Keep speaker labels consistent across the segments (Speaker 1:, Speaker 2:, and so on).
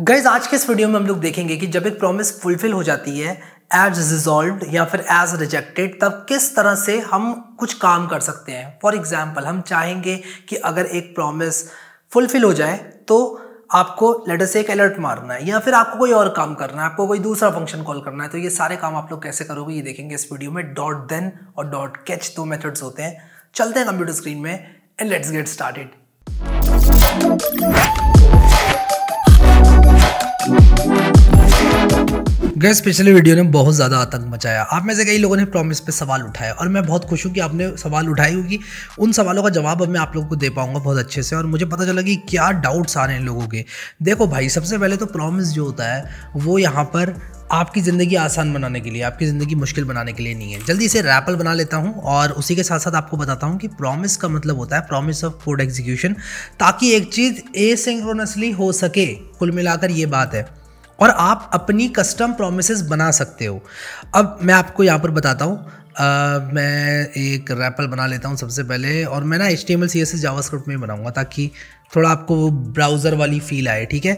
Speaker 1: guys आज के इस वीडियो में हम लोग देखेंगे कि जब एक प्रॉमिस फुलफिल हो जाती है एज रिजॉल्व या फिर एज रिजेक्टेड तब किस तरह से हम कुछ काम कर सकते हैं फॉर एग्जाम्पल हम चाहेंगे कि अगर एक प्रॉमिस फुलफिल हो जाए तो आपको लेटर से एक अलर्ट मारना है या फिर आपको कोई और काम करना है आपको कोई दूसरा फंक्शन कॉल करना है तो ये सारे काम आप लोग कैसे करोगे ये देखेंगे इस वीडियो में डॉट देन और डॉट कैच दो मेथड्स होते हैं चलते हैं कंप्यूटर स्क्रीन में and let's get started guys पिछले वीडियो ने बहुत ज़्यादा आतंक मचाया आप में से कई लोगों ने प्रॉमिस पे सवाल उठाए और मैं बहुत खुश हूँ कि आपने सवाल उठाए क्योंकि उन सवालों का जवाब अब मैं आप लोगों को दे पाऊँगा बहुत अच्छे से और मुझे पता चला कि क्या डाउट्स आ रहे हैं लोगों के देखो भाई सबसे पहले तो प्रॉमिस जो होता है वो यहाँ पर आपकी ज़िंदगी आसान बनाने के लिए आपकी ज़िंदगी मुश्किल बनाने के लिए नहीं है जल्दी इसे रैपल बना लेता हूँ और उसी के साथ साथ आपको बताता हूँ कि प्रॉमिस का मतलब होता है प्रॉमिस ऑफ कोड एग्जीक्यूशन ताकि एक चीज़ एसिंक्रोनसली हो सके कुल मिलाकर ये बात है और आप अपनी कस्टम प्रोमिस बना सकते हो अब मैं आपको यहाँ पर बताता हूँ Uh, मैं एक रैपल बना लेता हूँ सबसे पहले और मैं ना H T M L C S script में बनाऊँगा ताकि थोड़ा आपको वो ब्राउज़र वाली फील आए ठीक है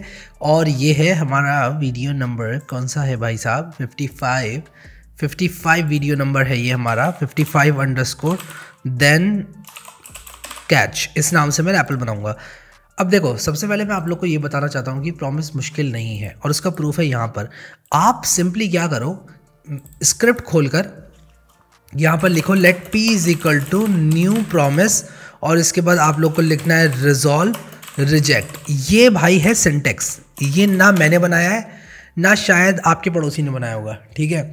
Speaker 1: और ये है हमारा वीडियो नंबर कौन सा है भाई साहब fifty five fifty five video number है ये हमारा fifty five underscore then catch इस नाम से मैं रैपल बनाऊँगा अब देखो सबसे पहले मैं आप लोग को ये बताना चाहता हूँ कि प्रॉमिस मुश्किल नहीं है और उसका प्रूफ है यहाँ पर आप सिंपली क्या करो स्क्रिप्ट खोलकर यहाँ पर लिखो let p is equal to new promise और इसके बाद आप लोग को लिखना है रिजॉल्व रिजेक्ट ये भाई है सिंटेक्स ये ना मैंने बनाया है ना शायद आपके पड़ोसी ने बनाया होगा ठीक है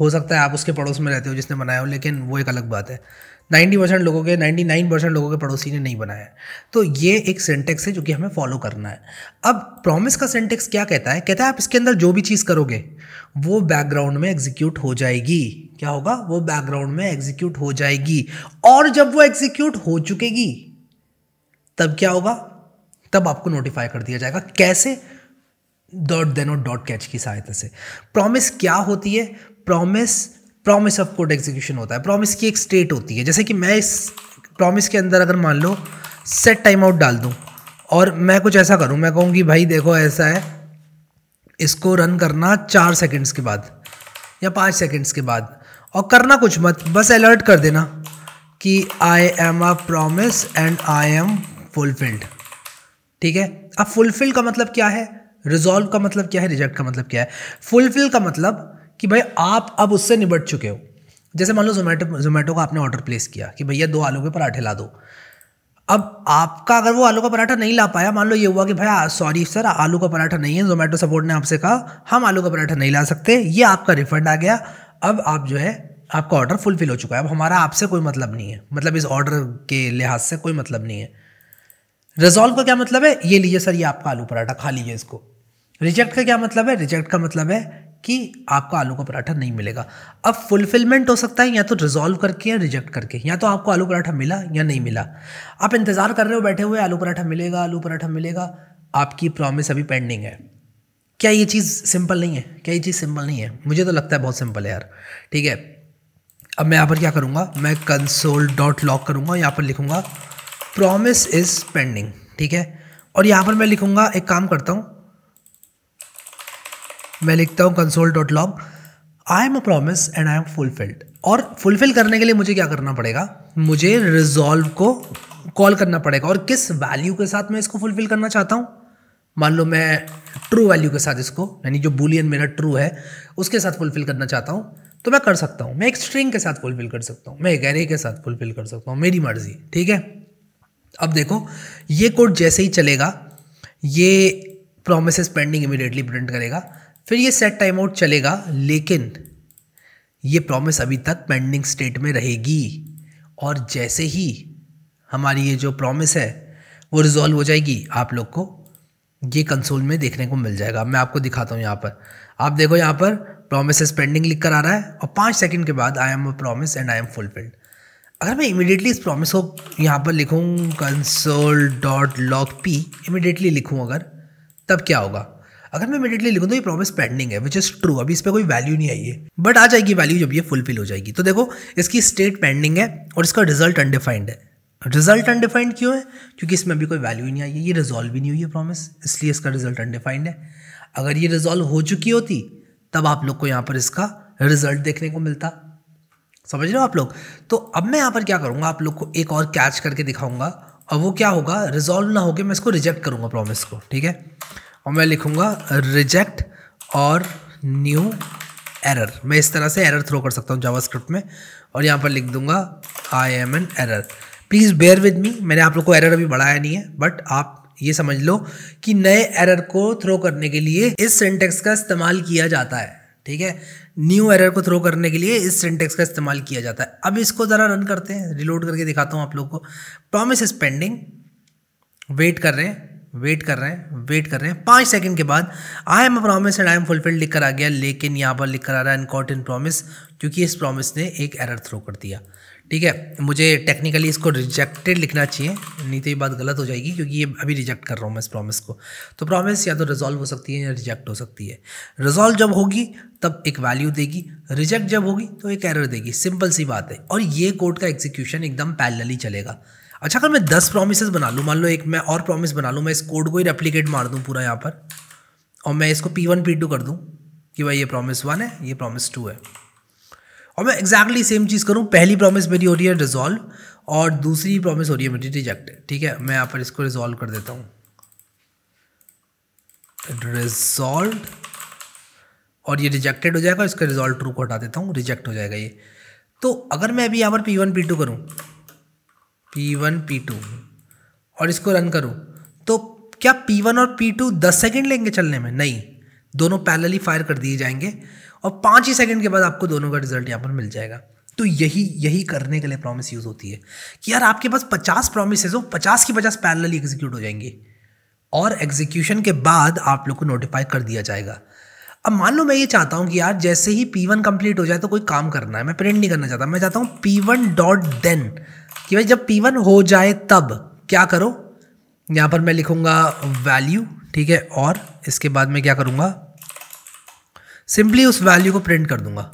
Speaker 1: हो सकता है आप उसके पड़ोस में रहते हो जिसने बनाया हो लेकिन वो एक अलग बात है 90 परसेंट लोगों के 99 परसेंट लोगों के पड़ोसी ने नहीं बनाया तो ये एक सेंटेक्स है जो कि हमें फॉलो करना है अब प्रॉमिस का सेंटेक्स क्या कहता है कहता है आप इसके अंदर जो भी चीज़ करोगे वो बैकग्राउंड में एग्जीक्यूट हो जाएगी क्या होगा वो बैकग्राउंड में एग्जीक्यूट हो जाएगी और जब वो एग्जीक्यूट हो चुकेगी तब क्या होगा तब आपको नोटिफाई कर दिया जाएगा कैसे डॉट देनो डॉट कैच की सहायता से प्रॉमिस क्या होती है promise promise of code execution होता है प्रॉमिस की एक स्टेट होती है जैसे कि मैं इस प्रॉमिस के अंदर अगर मान लो सेट टाइम आउट डाल दूँ और मैं कुछ ऐसा करूँ मैं कहूँ कि भाई देखो ऐसा है इसको रन करना चार सेकेंड्स के बाद या पाँच सेकेंड्स के बाद और करना कुछ मत बस अलर्ट कर देना कि I am a promise and I am fulfilled ठीक है अब फुलफिल का मतलब क्या है रिजॉल्व का मतलब क्या है रिजेक्ट का मतलब क्या है फुलफिल का मतलब कि भाई आप अब उससे निबट चुके हो जैसे मान लो जोमेटो जोमेटो का आपने ऑर्डर प्लेस किया कि भैया दो आलू के पराठे ला दो अब आपका अगर वो आलू का पराठा नहीं ला पाया मान लो ये हुआ कि भाई सॉरी सर आलू का पराठा नहीं है जोमेटो सपोर्ट ने आपसे कहा हम आलू का पराठा नहीं ला सकते ये आपका रिफंड आ गया अब आप जो है आपका ऑर्डर फुलफिल हो चुका है अब हमारा आपसे कोई मतलब नहीं है मतलब इस ऑर्डर के लिहाज से कोई मतलब नहीं है रिजॉल्व का क्या मतलब है ये लीजिए सर ये आपका आलू पराठा खा लीजिए इसको रिजेक्ट का क्या मतलब है रिजेक्ट का मतलब है कि आपको आलू का पराठा नहीं मिलेगा अब फुलफिलमेंट हो सकता है या तो रिजॉल्व करके या रिजेक्ट करके या तो आपको आलू पराठा मिला या नहीं मिला आप इंतज़ार कर रहे हो बैठे हुए आलू पराठा मिलेगा आलू पराठा मिलेगा आपकी प्रॉमिस अभी पेंडिंग है क्या ये चीज़ सिंपल नहीं है क्या ये चीज़ सिंपल नहीं है मुझे तो लगता है बहुत सिंपल है यार ठीक है अब मैं यहाँ पर क्या करूँगा मैं कंसोल डॉट लॉक करूँगा यहाँ पर लिखूँगा प्रॉमिस इज़ पेंडिंग ठीक है और यहाँ पर मैं लिखूँगा एक काम करता हूँ मैं लिखता हूँ console dot log I am a promise and I am fulfilled और फुलफिल करने के लिए मुझे क्या करना पड़ेगा मुझे रिजॉल्व को कॉल करना पड़ेगा और किस वैल्यू के साथ मैं इसको फुलफिल करना चाहता हूँ मान लो मैं ट्रू वैल्यू के साथ इसको यानी जो बुलियन मेरा ट्रू है उसके साथ फुलफिल करना चाहता हूँ तो मैं कर सकता हूँ मैं एक स्ट्रिंग के साथ फुलफिल कर सकता हूँ मैं एक एरे के साथ फुलफिल कर सकता हूँ मेरी मर्जी ठीक है अब देखो ये कोड जैसे ही चलेगा ये प्रोमिस पेंडिंग इमिडिएटली प्रिंट करेगा फिर ये सेट टाइम आउट चलेगा लेकिन ये प्रॉमिस अभी तक पेंडिंग स्टेट में रहेगी और जैसे ही हमारी ये जो प्रॉमिस है वो रिजॉल्व हो जाएगी आप लोग को ये कंसोल में देखने को मिल जाएगा मैं आपको दिखाता हूँ यहाँ पर आप देखो यहाँ पर प्रॉमिस पेंडिंग लिख कर आ रहा है और पाँच सेकंड के बाद I am a promise and I am fulfilled अगर मैं इमिडिएटली इस प्रॉमिस को यहाँ पर लिखूँ console dot log p immediately लिखूँ अगर तब क्या होगा अगर मैं इमीडिएटली लिखूँ तो ये प्रॉमिस पेंडिंग है विच इज़ ट्रू अभी इस पर कोई वैल्यू नहीं आई है बट आ जाएगी वैल्यू जब ये फुलफिल हो जाएगी तो देखो इसकी स्टेट पेंडिंग है और इसका रिजल्ट अनडिफाइंड है रिजल्ट अनडिफाइंड क्यों है क्योंकि इसमें अभी कोई वैल्यू नहीं आई है ये रिजॉल्व भी नहीं हुई है प्रॉमिस इसलिए इसका रिजल्ट अनडिफाइंड है अगर ये रिजॉल्व हो चुकी होती तब आप लोग को यहाँ पर इसका रिजल्ट देखने को मिलता समझ रहे हो आप लोग तो अब मैं यहाँ पर क्या करूँगा आप लोग को एक और कैच करके दिखाऊंगा और वो क्या होगा रिजॉल्व ना होकर मैं इसको रिजेक्ट करूँगा प्रॉमिस को ठीक है और मैं लिखूँगा रिजेक्ट और न्यू एरर मैं इस तरह से एरर थ्रो कर सकता हूँ जावास्क्रिप्ट में और यहाँ पर लिख दूँगा I am an error please bear with me मैंने आप लोग को एरर अभी बढ़ाया नहीं है बट आप ये समझ लो कि नए एरर को थ्रो करने के लिए इस सेंटेक्स का इस्तेमाल किया जाता है ठीक है न्यू एरर को थ्रो करने के लिए इस सेंटेक्स का इस्तेमाल किया जाता है अब इसको ज़रा रन करते हैं रिलोड करके दिखाता हूँ आप लोग को प्रॉमिस इज पेंडिंग वेट कर रहे हैं वेट कर रहे हैं वेट कर रहे हैं पाँच सेकंड के बाद I am a promise and I am fulfilled लिख कर आ गया लेकिन यहाँ पर लिख कर आ रहा है अनकॉट इन प्रॉमिस क्योंकि इस प्रॉमिस ने एक एरर थ्रो कर दिया ठीक है मुझे टेक्निकली इसको रिजेक्टेड लिखना चाहिए नहीं तो ये बात गलत हो जाएगी क्योंकि ये अभी रिजेक्ट कर रहा हूँ मैं इस प्रॉमिस को तो प्रॉमिस या तो रिजॉल्व हो सकती है या रिजेक्ट हो सकती है रिजॉल्व जब होगी तब एक वैल्यू देगी रिजेक्ट जब होगी तो एक एरर देगी सिंपल सी बात है और ये कोर्ट का एग्जीक्यूशन एकदम पैरेलली चलेगा अच्छा अगर मैं दस प्रोमिस बना लूँ मान लो एक मैं और प्रोमिस बना लूँ मैं इस कोड को ही रेप्लीकेट मार दूँ पूरा यहाँ पर और मैं इसको पी वन पी टू कर दूँ कि भाई ये प्रोमिस वन है ये प्रोमिस टू है और मैं एग्जैक्टली सेम चीज़ करूँ पहली प्रोमिस मेरी हो रही है रिजॉल्व और दूसरी प्रोमिस हो रही है मेरी रिजेक्ट ठीक है मैं यहाँ पर इसको रिजॉल्व कर देता हूँ रिजॉल्व और ये रिजेक्टेड हो जाएगा इसका रिजॉल्व ट्रू को हटा देता हूँ रिजेक्ट हो जाएगा ये तो अगर मैं अभी यहाँ पर पी वन पी टू करूँ पी वन पी टू और इसको रन करो तो क्या पी वन और पी टू दस सेकेंड लेंगे चलने में नहीं दोनों पैरेलली फायर कर दिए जाएंगे और पाँच ही सेकेंड के बाद आपको दोनों का रिजल्ट यहाँ पर मिल जाएगा तो यही यही करने के लिए प्रॉमिस यूज़ होती है कि यार आपके पास पचास प्रॉमिस हो पचास की पचास पैरेलली एग्जीक्यूट हो जाएंगे और एग्जीक्यूशन के बाद आप लोग को नोटिफाई कर दिया जाएगा अब मान लो मैं ये चाहता हूँ कि यार जैसे ही पी वन कंप्लीट हो जाए तो कोई काम करना है मैं प्रिंट नहीं करना चाहता मैं चाहता हूँ पी वन डॉट देन कि भाई जब पी वन हो जाए तब क्या करो यहाँ पर मैं लिखूँगा वैल्यू ठीक है और इसके बाद मैं क्या करूँगा सिंपली उस वैल्यू को प्रिंट कर दूंगा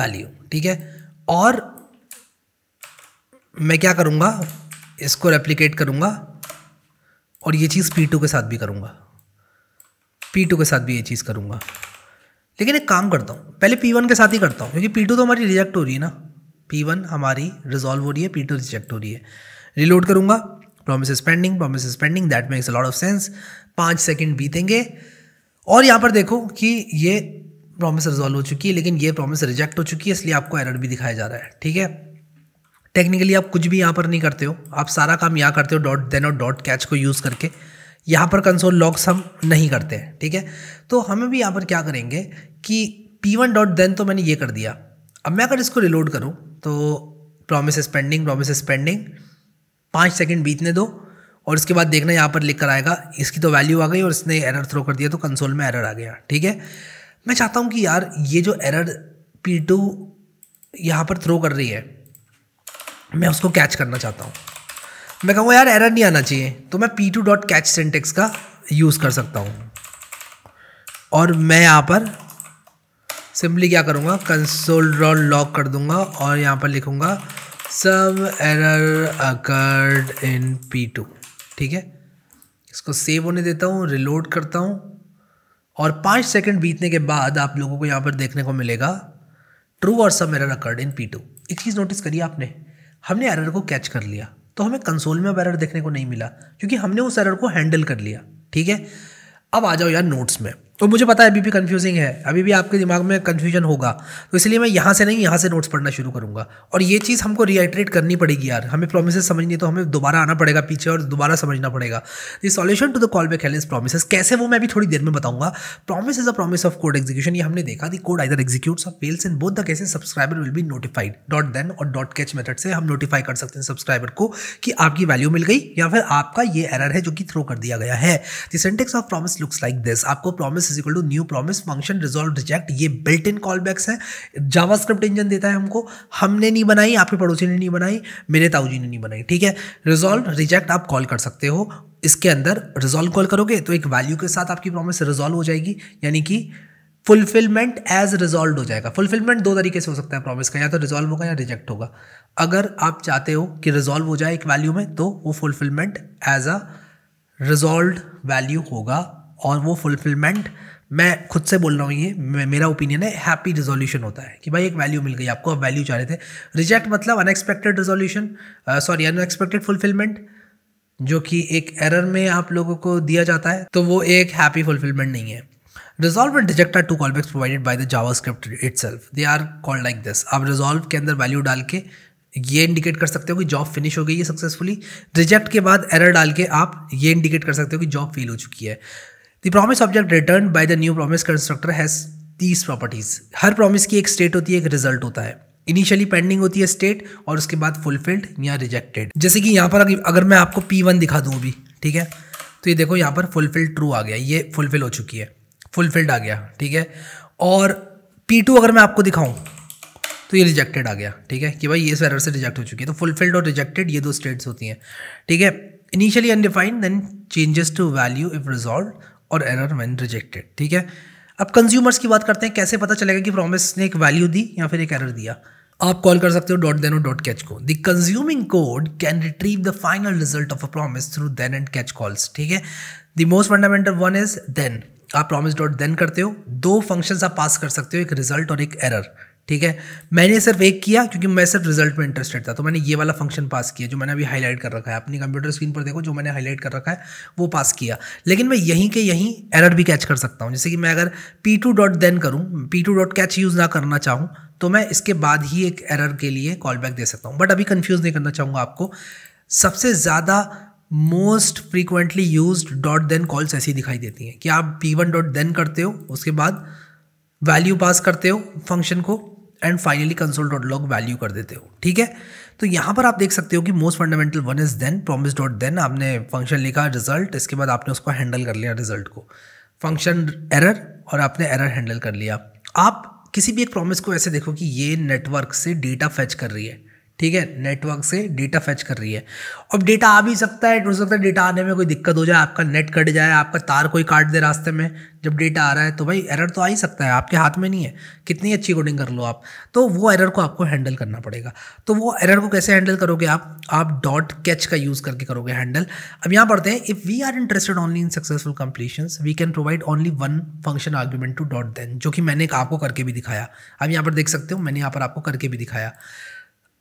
Speaker 1: वैल्यू ठीक है और मैं क्या करूँगा इसको रेप्लीकेट करूँगा और ये चीज़ पी टू के साथ भी करूँगा पी टू के साथ भी ये चीज़ करूँगा लेकिन एक काम करता हूँ पहले पी वन के साथ ही करता हूँ क्योंकि पी टू तो हमारी रिजेक्ट हो रही है ना पी वन हमारी रिजॉल्व हो रही है पी टू रिजेक्ट हो रही है रिलोड करूँगा promise pending promise pending that makes a lot of sense पाँच सेकेंड बीतेंगे और यहाँ पर देखो कि ये प्रॉमिस रिजॉल्व हो चुकी है लेकिन ये प्रॉमिस रिजेक्ट हो चुकी है इसलिए आपको एरर भी दिखाया जा रहा है ठीक है टेक्निकली आप कुछ भी यहाँ पर नहीं करते हो आप सारा काम यहाँ करते हो डॉट देन और डॉट कैच को यूज़ करके यहाँ पर कंसोल लॉक्स हम नहीं करते हैं ठीक है तो हमें भी यहाँ पर क्या करेंगे कि पी वन डॉट देन तो मैंने ये कर दिया अब मैं अगर इसको रिलोड करूँ तो प्रॉमिस पेंडिंग प्रॉमिस पेंडिंग पाँच सेकेंड बीतने दो और इसके बाद देखना यहाँ पर लिख कर आएगा इसकी तो वैल्यू आ गई और इसने एरर थ्रो कर दिया तो कंसोल में एरर आ गया ठीक है मैं चाहता हूँ कि यार ये जो एरर पी टू यहाँ पर थ्रो कर रही है मैं उसको कैच करना चाहता हूँ मैं कहूँगा यार एरर नहीं आना चाहिए तो मैं p two dot catch syntax का यूज़ कर सकता हूँ और मैं यहाँ पर सिंपली क्या करूँगा कंसोल डॉट लॉक कर दूँगा और यहाँ पर लिखूँगा some error occurred in p two ठीक है इसको सेव होने देता हूँ रिलोड करता हूँ और पाँच सेकंड बीतने के बाद आप लोगों को यहाँ पर देखने को मिलेगा ट्रू और some error occurred in p two एक चीज़ नोटिस करिए आपने हमने एरर को कैच कर लिया तो हमें कंसोल में अब एरर देखने को नहीं मिला क्योंकि हमने उस एरर को हैंडल कर लिया ठीक है अब आ जाओ यार नोट्स में तो मुझे पता है अभी भी कन्फ्यूजिंग है अभी भी आपके दिमाग में कन्फ्यूजन होगा तो इसलिए मैं यहाँ से नहीं यहाँ से नोट्स पढ़ना शुरू करूँगा और ये चीज़ हमको रिहाइट्रेट करनी पड़ेगी यार हमें प्रोमिस समझनी तो हमें दोबारा आना पड़ेगा पीछे और दोबारा समझना पड़ेगा the solution to the callback hell is promise कैसे वो मैं अभी थोड़ी देर में बताऊंगा promise is a promise of code execution ये हमने देखा the code either executes of fails in both the cases subscriber will be notified dot then और डॉट कैच मेथड से हम नोटिफाई कर सकते हैं सब्सक्राइबर को कि आपकी वैल्यू मिल गई या फिर आपका ये एरर है जो कि थ्रो कर दिया गया है the syntax of promise looks like this आपको promise is equal to new promise function resolve reject ये बिल्ट इन कॉल बैक्स है जावास्क्रिप्ट इंजन देता है हमको हमने नहीं बनाई आपके पड़ोसी ने नहीं बनाई मेरे ताऊजी ने नहीं बनाई ठीक है रिजॉल्व रिजेक्ट आप कॉल कर सकते हो इसके अंदर रिजॉल्व कॉल करोगे तो एक वैल्यू के साथ आपकी प्रॉमिस रिजॉल्व हो जाएगी यानी कि फुलफिलमेंट एज रिजॉल्व हो जाएगा फुलफिलमेंट दो तरीके से हो सकता है प्रॉमिस का या तो रिजॉल्व होगा या रिजेक्ट होगा अगर आप चाहते हो कि रिजॉल्व हो जाए एक वैल्यू में तो वो fulfilment as a resolve value होगा और वो फुलफिलमेंट मैं खुद से बोल रहा हूँ ये मेरा ओपिनियन है हैप्पी रिजोल्यूशन होता है कि भाई एक वैल्यू मिल गई आपको आप वैल्यू चाह रहे थे रिजेक्ट मतलब unexpected resolution sorry unexpected fulfilment जो कि एक एरर में आप लोगों को दिया जाता है तो वो एक हैप्पी फुलफिलमेंट नहीं है resolve and reject are two callbacks provided by the JavaScript itself they are called like this आप रिजॉल्व के अंदर वैल्यू डाल के ये इंडिकेट कर सकते हो कि जॉब फिनिश हो गई है सक्सेसफुली रिजेक्ट के बाद एरर डाल के आप ये इंडिकेट कर सकते हो कि जॉब फेल हो चुकी है the promise object return by the new promise constructor has these properties हर प्रॉमिस की एक स्टेट होती है एक रिजल्ट होता है इनिशियली पेंडिंग होती है स्टेट और उसके बाद फुलफिल्ड या रिजेक्टेड जैसे कि यहाँ पर अगर मैं आपको पी वन दिखा दूँ अभी ठीक है तो ये देखो यहाँ पर फुलफिल्ड ट्रू आ गया ये फुलफिल हो चुकी है फुलफिल्ड आ गया ठीक है और पी टू अगर मैं आपको दिखाऊँ तो ये रिजेक्टेड आ गया ठीक है कि भाई ये एरर से रिजेक्ट हो चुकी है तो फुलफिल्ड और रिजेक्टेड ये दो स्टेट्स होती हैं ठीक है initially undefined then changes to value if resolve और एरर वैन रिजेक्टेड ठीक है अब कंज्यूमर्स की बात करते हैं कैसे पता चलेगा कि प्रॉमिस ने एक वैल्यू दी या फिर एक एरर दिया आप कॉल कर सकते हो डॉट देन और डॉट कैच को the consuming code can retrieve the final result of a promise through then and catch calls ठीक है the most fundamental one is then आप प्रॉमिस डॉट देन करते हो दो फंक्शंस आप पास कर सकते हो एक रिजल्ट और एक एरर ठीक है मैंने सिर्फ एक किया क्योंकि मैं सिर्फ रिजल्ट में इंटरेस्टेड था तो मैंने ये वाला फंक्शन पास किया जो मैंने अभी हाईलाइट कर रखा है अपनी कंप्यूटर स्क्रीन पर देखो जो मैंने हाईलाइट कर रखा है वो पास किया लेकिन मैं यहीं के यहीं एरर भी कैच कर सकता हूँ जैसे कि मैं अगर पी टू डॉट देन करूँ P two dot catch use ना करना चाहूँ तो मैं इसके बाद ही एक एरर के लिए कॉल बैक दे सकता हूँ बट अभी कन्फ्यूज़ नहीं करना चाहूँगा आपको सबसे ज़्यादा most frequently use dot then calls ऐसी दिखाई देती हैं कि आप पी वन डॉट देन करते हो उसके बाद वैल्यू पास करते हो फंक्शन को and finally console dot log value कर देते हो ठीक है तो यहाँ पर आप देख सकते हो कि most fundamental one is then promise dot then आपने फंक्शन लिखा रिजल्ट इसके बाद आपने उसको हैंडल कर लिया रिजल्ट को फंक्शन एरर और आपने एरर हैंडल कर लिया आप किसी भी एक प्रॉमिस को ऐसे देखो कि ये नेटवर्क से डेटा फैच कर रही है ठीक है नेटवर्क से डेटा फैच कर रही है अब डेटा आ भी सकता है हो सकता है डेटा आने में कोई दिक्कत हो जाए आपका नेट कट जाए आपका तार कोई काट दे रास्ते में जब डेटा आ रहा है तो भाई एरर तो आ ही सकता है आपके हाथ में नहीं है कितनी अच्छी कोडिंग कर लो आप तो वो एरर को आपको हैंडल करना पड़ेगा तो वो एरर को कैसे हैंडल करोगे आप आप डॉट कैच का यूज़ करके करोगे हैंडल अब यहाँ पढ़ते हैं if we are interested only in successful completion we can provide only one function argument to dot then जो कि मैंने आपको करके भी दिखाया अब यहाँ पर देख सकते हो मैंने यहाँ पर आपको करके भी दिखाया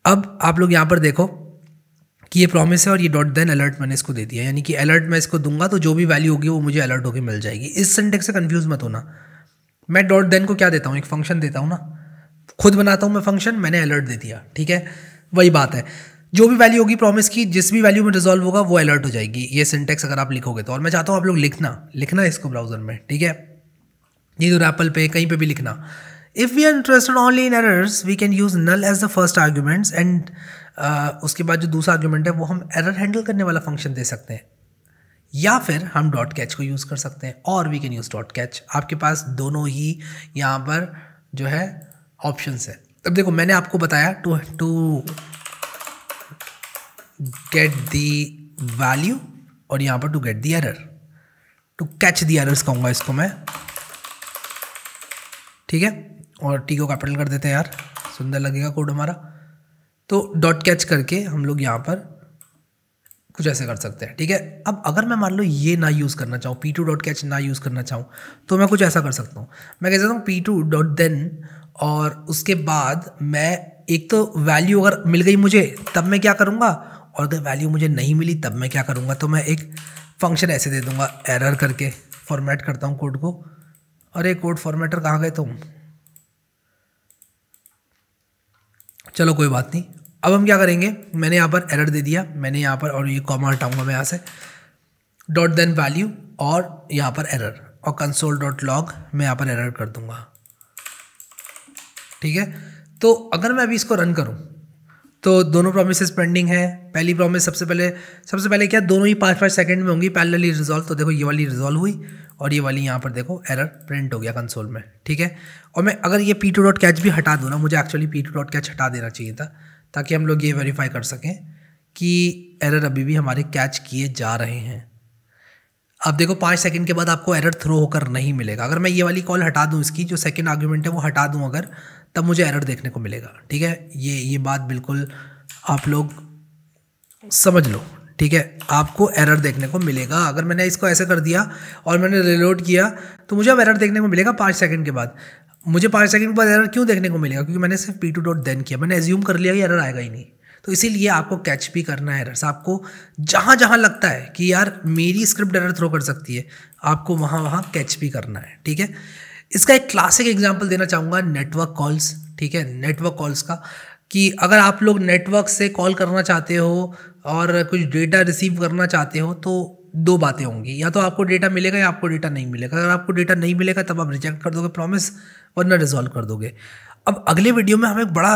Speaker 1: अब आप लोग यहाँ पर देखो कि ये प्रॉमिस है और ये डॉट देन अलर्ट मैंने इसको दे दिया यानी कि अलर्ट मैं इसको दूंगा तो जो भी वैल्यू होगी वो मुझे अलर्ट होकर मिल जाएगी इस सेंटेक्स से कन्फ्यूज मत होना मैं डॉट देन को क्या देता हूँ एक फंक्शन देता हूँ ना खुद बनाता हूँ मैं फंक्शन मैंने अलर्ट दे दिया ठीक है वही बात है जो भी वैल्यू होगी प्रॉमिस की जिस भी वैल्यू में रिजॉल्व होगा वो अलर्ट हो जाएगी ये सिंटेक्स अगर आप लिखोगे तो और मैं चाहता हूँ आप लोग लिखना लिखना इसको ब्राउजर में ठीक है ये जो रैपल पे कहीं पे भी लिखना If we are interested only in errors, we can use null as the first arguments and uh, उसके बाद जो दूसरा आर्ग्यूमेंट है वो हम एरर हैंडल करने वाला फंक्शन दे सकते हैं या फिर हम डॉट कैच को यूज़ कर सकते हैं और we can use dot catch आपके पास दोनों ही यहाँ पर जो है ऑप्शंस है अब देखो मैंने आपको बताया two to get the value और यहाँ पर to get the error to catch the errors कहूँगा इसको मैं ठीक है और टी को कैपिटल कर देते हैं यार सुंदर लगेगा कोड हमारा तो डॉट कैच करके हम लोग यहाँ पर कुछ ऐसे कर सकते हैं ठीक है अब अगर मैं मान लो ये ना यूज़ करना चाहूँ पी टू डॉट कैच ना यूज़ करना चाहूँ तो मैं कुछ ऐसा कर सकता हूँ मैं कह सकता हूँ पी टू डॉट देन और उसके बाद मैं एक तो वैल्यू अगर मिल गई मुझे तब मैं क्या करूँगा और अगर वैल्यू मुझे नहीं मिली तब मैं क्या करूँगा तो मैं एक फंक्शन ऐसे दे दूँगा एरर करके फॉर्मेट करता हूँ कोड को अरे कोड फॉर्मेटर कहाँ गए तुम चलो कोई बात नहीं अब हम क्या करेंगे मैंने यहाँ पर एरर दे दिया मैंने यहाँ पर और ये कॉमा हटाऊंगा मैं यहाँ से डॉट देन वैल्यू और यहाँ पर एरर और कंसोल डॉट लॉग मैं यहाँ पर एरर कर दूँगा ठीक है तो अगर मैं अभी इसको रन करूँ तो दोनों प्रोमिस पेंडिंग है पहली प्रॉमिस सबसे पहले सबसे पहले क्या दोनों ही पाँच पाँच सेकंड में होंगी पहले रिजॉल्व तो देखो ये वाली रिजॉल्व हुई और ये वाली यहाँ पर देखो एरर प्रिंट हो गया कंसोल में ठीक है और मैं अगर ये पी टू डॉट कैच भी हटा दूँ ना मुझे actually P two dot catch हटा देना चाहिए था ताकि हम लोग ये वेरीफाई कर सकें कि एरर अभी भी हमारे कैच किए जा रहे हैं अब देखो पाँच सेकंड के बाद आपको एरर थ्रो होकर नहीं मिलेगा अगर मैं ये वाली कॉल हटा दूँ इसकी जो सेकंड आर्ग्यूमेंट है वो हटा दूँ अगर तब मुझे एरर देखने को मिलेगा ठीक है ये ये बात बिल्कुल आप लोग समझ लो ठीक है आपको एरर देखने को मिलेगा अगर मैंने इसको ऐसे कर दिया और मैंने रिलोड किया तो मुझे अब एरर देखने को मिलेगा पाँच सेकंड के बाद मुझे पाँच सेकंड के बाद एरर क्यों देखने को मिलेगा क्योंकि मैंने सिर्फ पी टू डॉट देन किया मैंने एज्यूम कर लिया कि एरर आएगा ही नहीं तो इसीलिए आपको कैच भी करना है एरर्स आपको जहाँ जहाँ लगता है कि यार मेरी स्क्रिप्ट एरर थ्रो कर सकती है आपको वहाँ वहाँ कैच भी करना है ठीक है इसका एक क्लासिक एग्जाम्पल देना चाहूँगा नेटवर्क कॉल्स ठीक है नेटवर्क कॉल्स का कि अगर आप लोग नेटवर्क से कॉल करना चाहते हो और कुछ डेटा रिसीव करना चाहते हो तो दो बातें होंगी या तो आपको डेटा मिलेगा या आपको डेटा नहीं मिलेगा अगर आपको डेटा नहीं मिलेगा तब आप रिजेक्ट कर दोगे प्रॉमिस वरना रिजॉल्व कर दोगे अब अगले वीडियो में हम एक बड़ा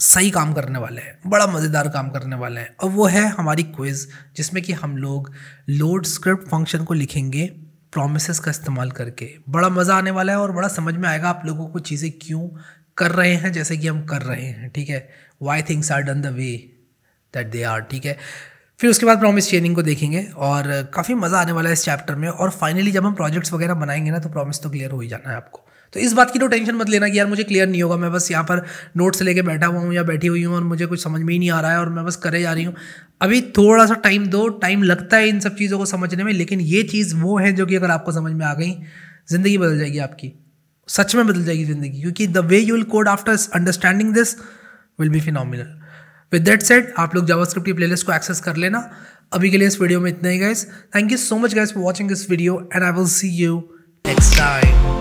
Speaker 1: सही काम करने वाले हैं बड़ा मज़ेदार काम करने वाले हैं और वो है हमारी क्विज़ जिसमें कि हम लोग लोड स्क्रिप्ट फंक्शन को लिखेंगे प्रोमिस का इस्तेमाल करके बड़ा मज़ा आने वाला है और बड़ा समझ में आएगा आप लोगों को चीज़ें क्यों कर रहे हैं जैसे कि हम कर रहे हैं ठीक है why things are done the way that they are ठीक है फिर उसके बाद प्रॉमिस चेनिंग को देखेंगे और काफ़ी मज़ा आने वाला है इस चैप्टर में और फाइनली जब हम प्रोजेक्ट्स वगैरह बनाएंगे ना तो प्रॉमिस तो क्लियर हो ही जाना है आपको तो इस बात की तो टेंशन मत लेना कि यार मुझे क्लियर नहीं होगा मैं बस यहाँ पर नोट्स लेके बैठा हुआ हूँ या बैठी हुई हूँ और मुझे कुछ समझ में ही नहीं आ रहा है और मैं बस करे जा रही हूँ अभी थोड़ा सा टाइम दो टाइम लगता है इन सब चीज़ों को समझने में लेकिन ये चीज़ वो है जो कि अगर आपको समझ में आ गई ज़िंदगी बदल जाएगी आपकी सच में बदल जाएगी ज़िंदगी क्योंकि the way you will code after understanding this will be final with that set आप लोग जावास्क्रिप्ट की प्लेलिस्ट को एक्सेस कर लेना अभी के लिए इस वीडियो में इतना ही guys thank you so much guys for watching this video and I will see you next time